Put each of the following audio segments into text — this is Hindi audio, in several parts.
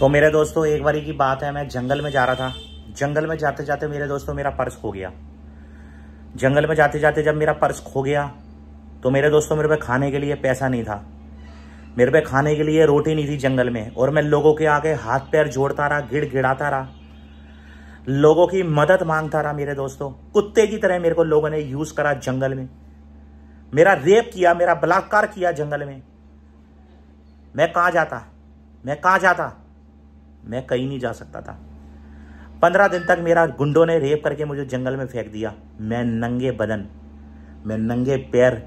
तो मेरे दोस्तों एक बारी की बात है मैं जंगल में जा रहा था जंगल में जाते जाते मेरे दोस्तों मेरा पर्स खो गया जंगल में जाते जाते जब मेरा पर्स खो गया तो मेरे दोस्तों मेरे पे खाने के लिए पैसा नहीं था मेरे पे खाने के लिए रोटी नहीं थी जंगल में और मैं लोगों के आगे हाथ पैर जोड़ता रहा गिड़ गिड़ाता रहा लोगों की मदद मांगता रहा मेरे दोस्तों कुत्ते की तरह मेरे को लोगों ने यूज करा जंगल में मेरा रेप किया मेरा बलात्कार किया जंगल में मैं कहाँ जाता मैं कहाँ जाता मैं कहीं नहीं जा सकता था पंद्रह दिन तक मेरा गुंडों ने रेप करके मुझे जंगल में फेंक दिया मैं नंगे बदन मैं नंगे पैर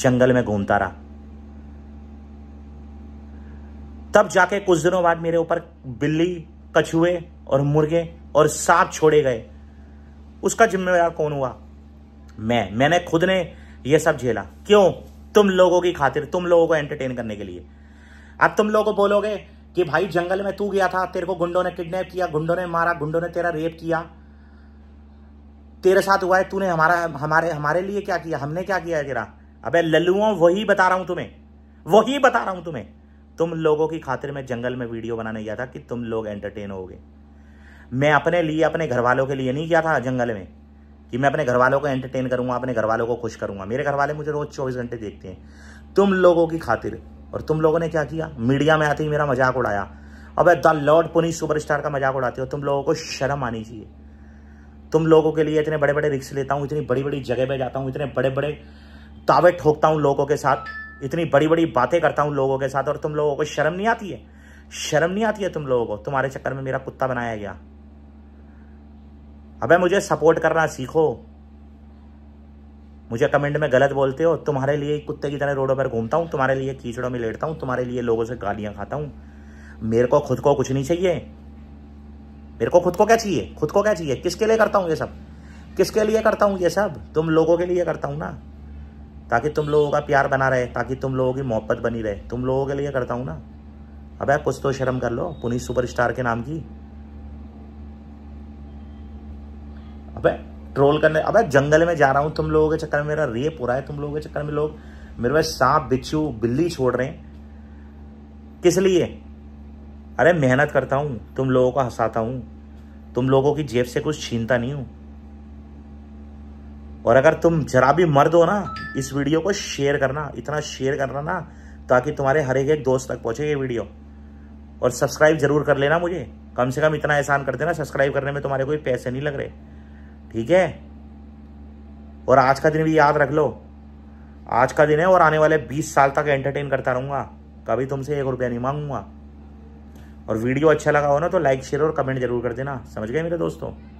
जंगल में घूमता रहा तब जाके कुछ दिनों बाद मेरे ऊपर बिल्ली कछुए और मुर्गे और सांप छोड़े गए उसका जिम्मेदार कौन हुआ मैं मैंने खुद ने यह सब झेला क्यों तुम लोगों की खातिर तुम लोगों को एंटरटेन करने के लिए अब तुम लोगों को बोलोगे कि भाई जंगल में तू गया था तेरे को गुंडों ने किडनैप किया गुंडों ने मारा गुंडों ने तेरा रेप किया तेरे साथ हुआ है तूने हमारा हमारे हमारे लिए क्या किया हमने क्या किया है तेरा अबे लल्लुओं वही बता रहा हूं तुम्हें वही बता रहा हूं तुम्हें तुम लोगों की खातिर में जंगल में वीडियो बनाने गया था कि तुम लोग एंटरटेन गए मैं अपने लिए अपने घर वालों के लिए नहीं गया था जंगल में कि मैं अपने घर वालों को एंटरटेन करूंगा अपने घर वालों को खुश करूंगा मेरे घर वाले मुझे रोज चौबीस घंटे देखते हैं तुम लोगों की खातिर और तुम लोगों ने क्या किया मीडिया में आते ही मेरा मजाक उड़ाया अब द लॉर्ड पुनी सुपरस्टार का मजाक उड़ाते हो तुम लोगों को शर्म आनी चाहिए तुम लोगों के लिए इतने बड़े बड़े रिक्स लेता हूँ इतनी बड़ी बड़ी जगह पर जाता हूँ इतने बड़े बड़े तावे ठोकता हूँ लोगों के साथ इतनी बड़ी बड़ी बातें करता हूँ लोगों के साथ और तुम लोगों को शर्म नहीं आती है शर्म नहीं आती है तुम लोगों को तुम्हारे चक्कर में मेरा कुत्ता बनाया गया अबे मुझे सपोर्ट करना सीखो मुझे कमेंट में गलत बोलते हो तुम्हारे लिए कुत्ते की तरह रोडों पर घूमता हूँ तुम्हारे लिए कीचड़ों में लेटता हूँ तुम्हारे लिए लोगों से गालियाँ खाता हूँ मेरे को खुद को कुछ नहीं चाहिए मेरे को खुद को क्या चाहिए खुद को क्या चाहिए किसके लिए करता हूँ ये सब किसके लिए करता हूँ ये सब तुम लोगों के लिए करता हूँ ना ताकि तुम लोगों का प्यार बना रहे ताकि तुम लोगों की मोहब्बत बनी रहे तुम लोगों के लिए करता हूँ ना अब कुछ तो शर्म कर लो पुनीत सुपरस्टार के नाम की अब ट्रोल करने अब जंगल में जा रहा हूँ तुम लोगों के चक्कर में मेरा रेप हो रहा है तुम लोगों के चक्कर में लोग मेरे पास सांप बिच्छू बिल्ली छोड़ रहे हैं किस लिए अरे मेहनत करता हूँ तुम लोगों को हंसाता हूँ तुम लोगों की जेब से कुछ छीनता नहीं हूँ और अगर तुम जरा भी मर्द हो ना इस वीडियो को शेयर करना इतना शेयर करना ना ताकि तुम्हारे हर एक एक दोस्त तक पहुंचे ये वीडियो और सब्सक्राइब जरूर कर लेना मुझे कम से कम इतना एहसान कर देना सब्सक्राइब करने में तुम्हारे कोई पैसे नहीं लग रहे ठीक है और आज का दिन भी याद रख लो आज का दिन है और आने वाले बीस साल तक एंटरटेन करता रहूंगा कभी तुमसे एक रुपया नहीं मांगूंगा और वीडियो अच्छा लगा हो ना तो लाइक शेयर और कमेंट जरूर कर देना समझ गए मेरे दोस्तों